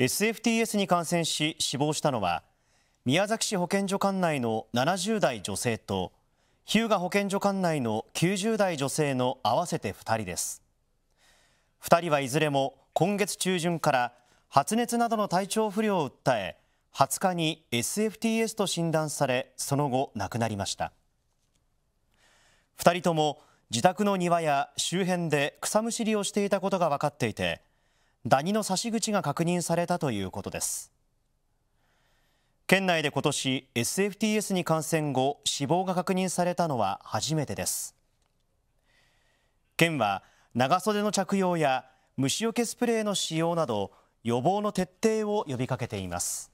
SFTS に感染し死亡したのは宮崎市保健所管内の70代女性と日向保健所管内の90代女性の合わせて2人です2人はいずれも今月中旬から発熱などの体調不良を訴え20日に SFTS と診断されその後亡くなりました2人とも自宅の庭や周辺で草むしりをしていたことが分かっていてダニの刺し口が確認されたということです県内で今年 SFTS に感染後死亡が確認されたのは初めてです県は長袖の着用や虫除けスプレーの使用など予防の徹底を呼びかけています